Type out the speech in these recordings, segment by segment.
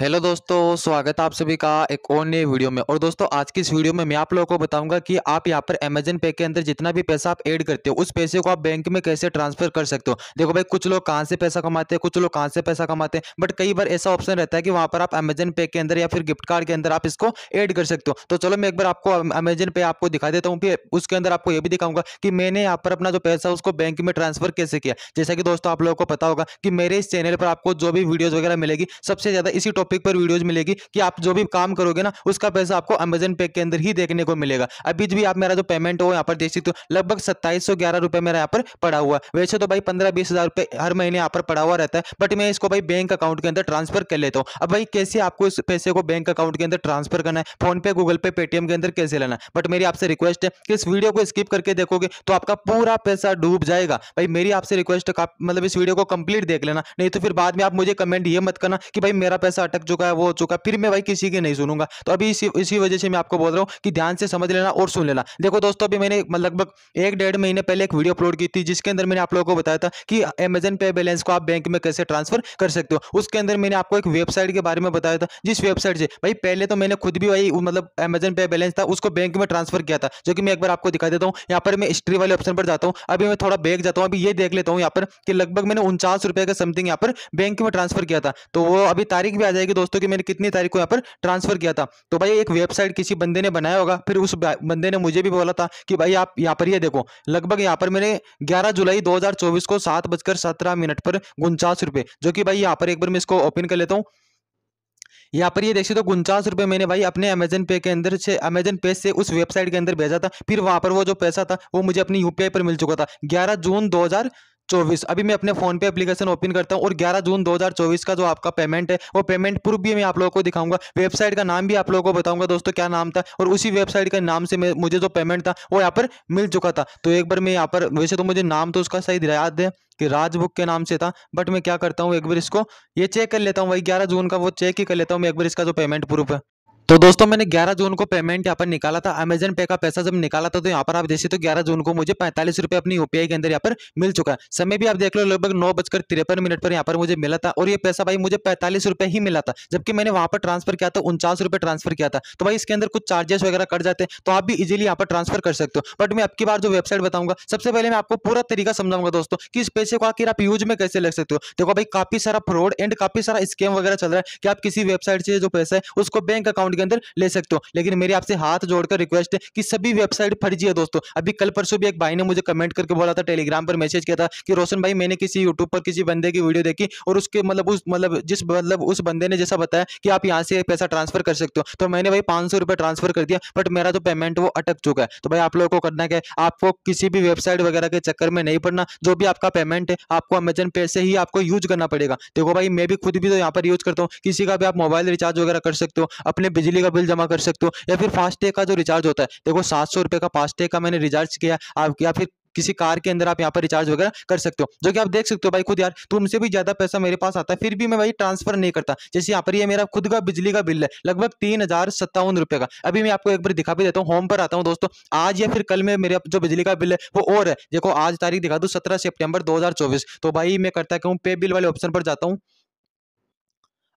hello दोस्तों स्वागत है आप सभी का एक और नए वीडियो में और दोस्तों आज की इस वीडियो में मैं आप लोगों को बताऊंगा कि आप यहाँ पर अमेजन पे के अंदर जितना भी पैसा आप ऐड करते हो उस पैसे को आप बैंक में कैसे ट्रांसफर कर सकते हो देखो भाई कुछ लोग कहाँ से पैसा कमाते हैं कुछ लोग कहाँ से पैसा कमाते हैं बट कई बार ऐसा ऑप्शन रहता है कि वहाँ पर आप अमेजन पे के अंदर या फिर गिफ्ट कार्ड के अंदर आप इसको एड कर सकते हो तो चलो मैं एक बार आपको अमेजन पे आपको दिखा देता हूँ कि उसके अंदर आपको ये भी दिखाऊंगा कि मैंने यहाँ पर अपना जो पैसा उसको बैंक में ट्रांसफर कैसे किया जैसा कि दोस्तों आप लोगों को पता होगा कि मेरे इस चैनल पर आपको जो भी वीडियोज वगैरह मिलेगी सबसे ज़्यादा इसी टॉप टॉपिक पर वीडियोज मिलेगी कि आप जो भी काम करोगे ना उसका पैसा आपको अमेजन पे के अंदर ही देखने को मिलेगा अभी भी आप मेरा जो पेमेंट हो यहाँ पर देख सकते हो लगभग सत्ताईस सौ ग्यारह रुपये मेरा यहाँ पर पड़ा हुआ वैसे तो भाई पंद्रह बीस हज़ार रुपये हर महीने यहाँ पर पड़ा हुआ रहता है बट मैं इसको भाई बैंक अकाउंट के अंदर ट्रांसफर कर लेता हूँ अब भाई कैसे आपको इस पैसे को बैंक अकाउंट के अंदर ट्रांसफर करना है फोनपे गूगल पे पेटीएम के अंदर कैसे लेना है बट मेरी आपसे रिक्वेस्ट है कि इस वीडियो को स्किप करके देखोगे तो आपका पूरा पैसा डूब जाएगा भाई मेरी आपसे रिक्वेस्ट मतलब इस वीडियो को कंप्लीट देख लेना नहीं तो फिर बाद में आप मुझे कमेंट ये मत करना कि भाई मेरा पैसा अटक चुका है वो हो चुका फिर मैं भाई किसी की नहीं सुनूंगा तो अभी इसी इसी वजह से मैं आपको बोल रहा हूँ कि ध्यान से समझ लेना और सुन लेना देखो दोस्तों अभी मैंने लगभग एक डेढ़ महीने पहले एक वीडियो अपलोड की थी जिसके अंदर मैंने आप लोगों को बताया था कि अमेजन पे बैलेंस को आप बैंक में कैसे ट्रांसफर कर सकते हो उसके अंदर मैंने आपको एक वेबसाइट के बारे में बताया था जिस वेबसाइट से भाई पहले तो मैंने खुद भी भाई मतलब अमेजन पे बैलेंस था उसको बैंक में ट्रांसफर किया था जो कि मैं एक बार आपको दिखा देता हूँ यहाँ पर मैं हिस्ट्री वाले ऑप्शन पर जाता हूँ अभी मैं थोड़ा बैंक जाता हूँ अभी ये देख लेता हूँ यहाँ पर कि लगभग मैंने उनचास रुपये का समथिंग यहाँ पर बैंक में ट्रांसफर किया था तो वो अभी तारीख भी आ जाएगी जाएगी दोस्तों कि मैंने कितनी तारीख को यहाँ पर ट्रांसफर किया था तो भाई एक वेबसाइट किसी बंदे ने बनाया होगा फिर उस बंदे ने मुझे भी बोला था कि भाई आप यहाँ पर ये देखो लगभग यहाँ पर मैंने ग्यारह जुलाई दो को सात बजकर सत्रह मिनट पर उनचास रुपये जो कि भाई यहाँ पर एक बार मैं इसको ओपन कर लेता हूँ यहाँ पर ये देखिए तो उनचास रुपये मैंने भाई अपने अमेजन पे के अंदर से अमेजन पे से उस वेबसाइट के अंदर भेजा था फिर वहाँ पर वो जो पैसा था वो मुझे अपनी यूपीआई पर मिल चुका था 11 जून दो चौबीस अभी मैं अपने फ़ोन पे एप्लीकेशन ओपन करता हूँ और ग्यारह जून 2024 का जो आपका पेमेंट है वो पेमेंट प्रूफ भी मैं आप लोगों को दिखाऊंगा वेबसाइट का नाम भी आप लोगों को बताऊंगा दोस्तों क्या नाम था और उसी वेबसाइट के नाम से मुझे जो पेमेंट था वो यहाँ पर मिल चुका था तो एक बार मैं यहाँ पर वैसे तो मुझे नाम तो उसका सही याद है कि राजबुक के नाम से था बट मैं क्या करता हूँ एक बार इसको ये चेक कर लेता हूँ भाई ग्यारह जून का वो चेक ही कर लेता हूँ मैं एक बार इसका जो पेमेंट प्रूफ है तो दोस्तों मैंने 11 जून को पेमेंट यहाँ पर निकाला था अमेजन पे का पैसा जब निकाला था तो यहाँ पर आप देखिए तो 11 जून को मुझे पैंतालीस रुपये अपनी यूपीआई के अंदर यहाँ पर मिल चुका है समय भी आप देख लो लगभग नौ बजकर तिरपन मिनट पर यहाँ पर मुझे मिला था और ये पैसा भाई मुझे पैंतालीस रुपये ही मिला था जबकि मैंने वहाँ पर ट्रांसफर किया था उनचास रुपये ट्रांसफर किया था तो भाई इसके अंदर कुछ चार्जेस वगैरह कट जाते तो आप भी इजिली यहाँ पर ट्रांसफर कर सकते हो बट मैं आपकी बार जो वेबसाइट बताऊंगा सबसे पहले मैं आपको पूरा तरीका समझाऊंगा दोस्तों कि इस पैसे को आखिर आप यूज में कैसे लग सकते हो देखो भाई काफी सारा फ्रॉड एंड काफी सारा स्कैम वगैरह चल रहा है कि आप किसी वेबसाइट से जो पैसा है उसको बैंक अकाउंट के अंदर ले सकते हो लेकिन मेरे आपसे हाथ जोड़कर रिक्वेस्ट है कि सभी वेबसाइट फर्जी है दोस्तों अभी कल परसों भी एक भाई ने मुझे कमेंट करके बोला था टेलीग्राम पर मैसेज किया था कि रोशन भाई मैंने किसी यूट्यूब पर किसी बंदे की वीडियो देखी और उसके मतलब उस मतलब जिस मतलब उस बंदे ने जैसा बताया कि आप यहाँ से पैसा ट्रांसफर कर सकते हो तो मैंने भाई पाँच ट्रांसफर कर दिया बट मेरा जो पेमेंट वो अटक चुका है तो भाई आप लोगों को करना क्या है आपको किसी भी वेबसाइट वगैरह के चक्कर में नहीं पड़ना जो भी आपका पेमेंट है आपको अमेजन पे से ही आपको यूज करना पड़ेगा देखो भाई मैं भी खुद भी तो यहाँ पर यूज करता हूँ किसी का भी आप मोबाइल रिचार्ज वगैरह कर सकते हो अपने बिजली का बिल जमा कर सकते हो या फिर फास्टैग का जो रिचार्ज होता है देखो सात सौ रुपये का फास्टैग का मैंने रिचार्ज किया आप या फिर किसी कार के अंदर आप यहाँ पर रिचार्ज वगैरह कर सकते हो जो कि आप देख सकते हो भाई खुद यार तुमसे भी ज़्यादा पैसा मेरे पास आता है फिर भी मैं भाई ट्रांसफर नहीं करता जैसे यहाँ पर ये मेरा खुद का बिजली का बिल है लगभग तीन हज़ार सत्तावन रुपये का अभी मैं आपको एक बार दिखा भी देता हूँ होम पर आता हूँ दोस्तों आज या फिर कल में मेरा जो बिजली का बिल है वो और है देखो आज तारीख दिखा दो सत्रह सेप्टेम्बर दो तो भाई मैं करता क्यों पे बिल वाले ऑप्शन पर जाता हूँ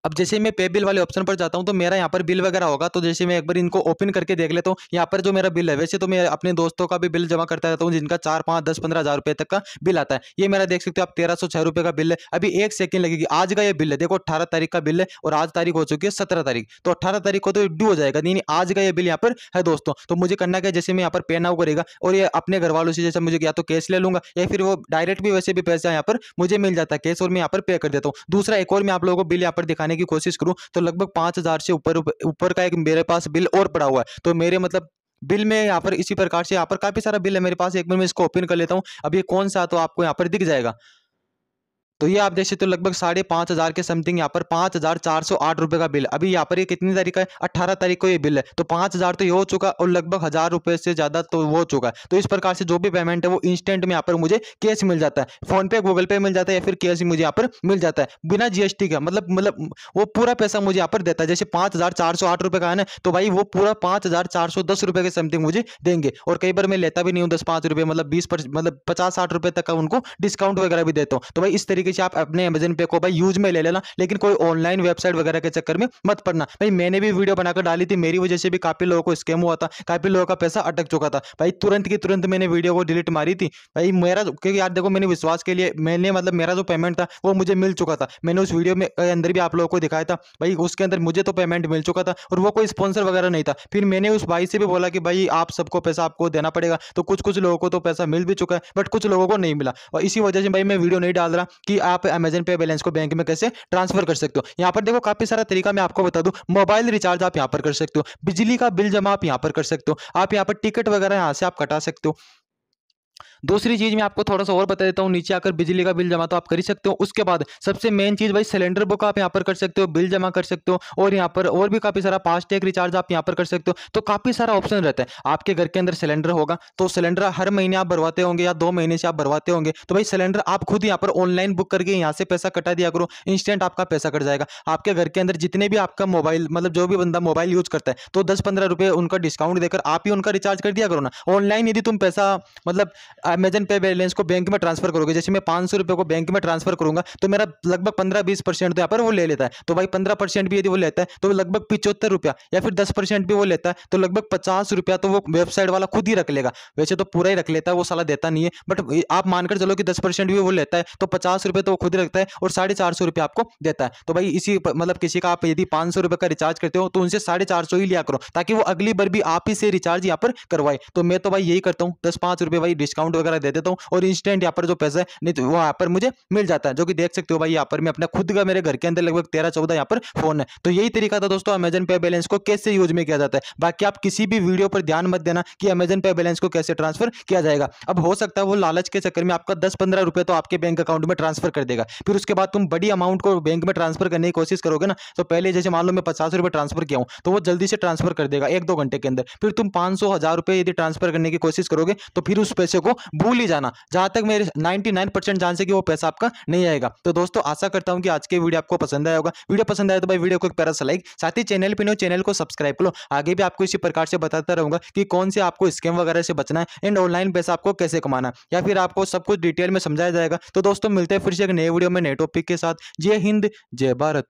अब जैसे मैं पे बिल वाले ऑप्शन पर जाता हूँ तो मेरा यहाँ पर बिल वगैरह होगा तो जैसे मैं एक बार इनको ओपन करके देख लेता हूँ यहाँ पर जो मेरा बिल है वैसे तो मैं अपने दोस्तों का भी बिल जमा करता रहता हूँ जिनका चार पाँच दस पंद्रह हज़ार रुपये तक का बिल आता है ये मेरा देख सकते हो आप तेरह सौ छः रुपये का बिल है अभी एक सेकंड लगेगी आज का ये बिल है देखो अठारह तारीख का बिल है और आज तारीख हो चुकी है सत्रह तारीख तो अट्ठारह तारीख को तो ड्यू हो जाएगा नहीं आज का ये बिल यहाँ पर है दोस्तों तो मुझे करना क्या जैसे मैं यहाँ पर पे नाउ करेगा और ये अपने घर वालों से जैसे मुझे या तो कैश ले लूँगा या फिर वो डायरेक्ट भी वैसे भी पैसा यहाँ पर मुझे मिल जाता है कैश और मैं यहाँ पर पे कर देता हूँ दूसरा एक और मैं आप लोगों को बिल यहाँ पर दिखाने दिखाने की कोशिश करूँ तो लगभग पाँच हज़ार से ऊपर ऊपर का एक मेरे पास बिल और पड़ा हुआ है तो मेरे मतलब बिल में यहाँ पर इसी प्रकार से यहाँ पर काफ़ी सारा बिल है मेरे पास एक बार मैं इसको ओपन कर लेता हूँ अब ये कौन सा तो आपको यहाँ पर दिख जाएगा तो ये आप देख सकते हो लगभग साढ़े पांच हज़ार के समथिंग यहाँ पर पांच हज़ार चार सौ आठ रुपए का बिल अभी यहाँ पर ये कितनी तारीख है अट्ठारह तारीख को ये बिल है तो पांच हज़ार तो ये हो चुका और लगभग हज़ार रुपये से ज़्यादा तो हो चुका है तो इस प्रकार से जो भी पेमेंट है वो इंस्टेंट में यहाँ पर मुझे कैश मिल जाता है फोन पे गूगल पे मिल जाता है या फिर कैश मुझे यहाँ पर मिल जाता है बिना जीएसटी का मतलब मतलब वो पूरा पैसा मुझे यहाँ पर देता है जैसे पांच हज़ार चार सौ आठ रुपए का है ना तो भाई वो पूरा पांच हज़ार चार सौ दस रुपए के समथिंग मुझे देंगे और कई बार मैं लेता भी नहीं हूँ दस पांच रुपए मतलब बीस मतलब पचास साठ रुपए तक का उनको डिस्काउंट वगैरह भी देता हूँ तो भाई इस तरीके कि आप अपने अमेजन पे को भाई यूज में ले लेना लेकिन कोई ऑनलाइन वेबसाइट वगैरह के चक्कर में मत पड़ना भाई मैंने भी वीडियो बनाकर डाली थी मेरी वजह से भी काफ़ी लोगों को स्कैम हुआ था काफ़ी लोगों का पैसा अटक चुका था भाई तुरंत की तुरंत मैंने वीडियो को डिलीट मारी थी भाई मेरा क्योंकि यार देखो मैंने विश्वास के लिए मैंने मतलब मेरा जो पेमेंट था वो मुझे मिल चुका था मैंने उस वीडियो में अंदर भी आप लोगों को दिखाया था भाई उसके अंदर मुझे तो पेमेंट मिल चुका था और वो कोई स्पॉन्सर वगैरह नहीं था फिर मैंने उस भाई से भी बोला कि भाई आप सबको पैसा आपको देना पड़ेगा तो कुछ कुछ लोगों को तो पैसा मिल भी चुका है बट कुछ लोगों को नहीं मिला और इसी वजह से भाई मैं वीडियो नहीं डाल रहा कि आप अमेजन पे बैलेंस को बैंक में कैसे ट्रांसफर कर सकते हो यहाँ पर देखो काफ़ी सारा तरीका मैं आपको बता दू मोबाइल रिचार्ज आप यहाँ पर कर सकते हो बिजली का बिल जमा आप यहाँ पर कर सकते हो आप यहाँ पर टिकट वगैरह यहाँ से आप कटा सकते हो दूसरी चीज़ मैं आपको थोड़ा सा और बता देता हूँ नीचे आकर बिजली का बिल जमा तो आप कर ही सकते हो उसके बाद सबसे मेन चीज़ भाई सिलेंडर बुक आप यहाँ पर कर सकते हो बिल जमा कर सकते हो और यहाँ पर और भी काफ़ी सारा फास्टैग रिचार्ज आप यहाँ पर कर सकते हो तो काफ़ी सारा ऑप्शन रहता है आपके घर के अंदर सिलेंडर होगा तो सिलेंडर हर महीने आप भरवाते होंगे या दो महीने से आप भरवाते होंगे तो भाई सिलेंडर आप खुद यहाँ पर ऑनलाइन बुक करके यहाँ से पैसा कटा दिया करो इंस्टेंट आपका पैसा कट जाएगा आपके घर के अंदर जितने भी आपका मोबाइल मतलब जो भी बंदा मोबाइल यूज़ करता है तो दस पंद्रह रुपये उनका डिस्काउंट देकर आप ही उनका रिचार्ज कर दिया करो ना ऑनलाइन यदि तुम पैसा मतलब अमेजन पे बैलेंस को बैंक में ट्रांसफर करोगे जैसे मैं पाँच सौ रुपये को बैंक में ट्रांसफर करूंगा तो मेरा लगभग पंद्रह बीस परसेंट तो यहाँ पर वो ले लेता है तो भाई पंद्रह परसेंट भी यदि वो लेता है तो लगभग पिचहत्तर रुपया या फिर दस परसेंट भी वो लेता है तो लगभग पचास रुपया तो वो वेबसाइट वाला खुद ही रख लेगा वैसे तो पूरा ही रख लेता है वो सलाह देता नहीं है बट आप मानकर चलो कि दस परसेंट भी वो लेता है तो पचास रुपये तो वो खुद ही रखता है और साढ़े चार सौ आपको देता है तो भाई इसी मतलब किसी का आप यदि पाँच सौ रुपये का रिचार्ज करते हो तो उनसे साढ़े चार सौ ही लिया करो ताकि वो अगली बार भी आप ही से रिचार्ज यहाँ पर करवाए तो मैं तो भाई यही करता हूँ दस पाँच रुपये भाई डिस्काउंट डिस्काउंट वगैरह दे देता हूँ और इंस्टेंट यहाँ पर जो पैसा है नहीं तो वहाँ पर मुझे मिल जाता है जो कि देख सकते हो भाई यहाँ पर मैं अपने खुद का मेरे घर के अंदर लगभग तेरह चौदह यहाँ पर फोन है तो यही तरीका था दोस्तों अमेजन पे बैलेंस को कैसे यूज में किया जाता है बाकी आप किसी भी वीडियो पर ध्यान मत देना कि अमेजन पे बैलेंस को कैसे ट्रांसफर किया जाएगा अब हो सकता है वो लालच के चक्कर में आपका दस पंद्रह रुपये तो आपके बैंक अकाउंट में ट्रांसफर कर देगा फिर उसके बाद तुम बड़ी अमाउंट को बैंक में ट्रांसफर करने की कोशिश करोगे ना तो पहले जैसे मान लो मैं पचास रुपये ट्रांसफर किया हूँ तो वो जल्दी से ट्रांसफर कर देगा एक दो घंटे के अंदर फिर तुम पाँच सौ हज़ार रुपये यदि ट्रांसफर करने की कोशिश करोगे तो फिर उस पैसे को को भूल ही जाना जहां तक मेरे 99 परसेंट जान है कि वो पैसा आपका नहीं आएगा तो दोस्तों आशा करता हूं कि आज के वीडियो आपको पसंद आया होगा वीडियो पसंद आया तो भाई वीडियो को एक पैरा लाइक साथ ही चैनल पर नो चैनल को सब्सक्राइब करो आगे भी आपको इसी प्रकार से बताता रहूंगा कि कौन से आपको स्कैम वगैरह से बचना है एंड ऑनलाइन पैसा आपको कैसे कमाना या फिर आपको सब कुछ डिटेल में समझाया जाएगा तो दोस्तों मिलते हैं फिर से एक नए वीडियो में नए टॉपिक के साथ जय हिंद जय भारत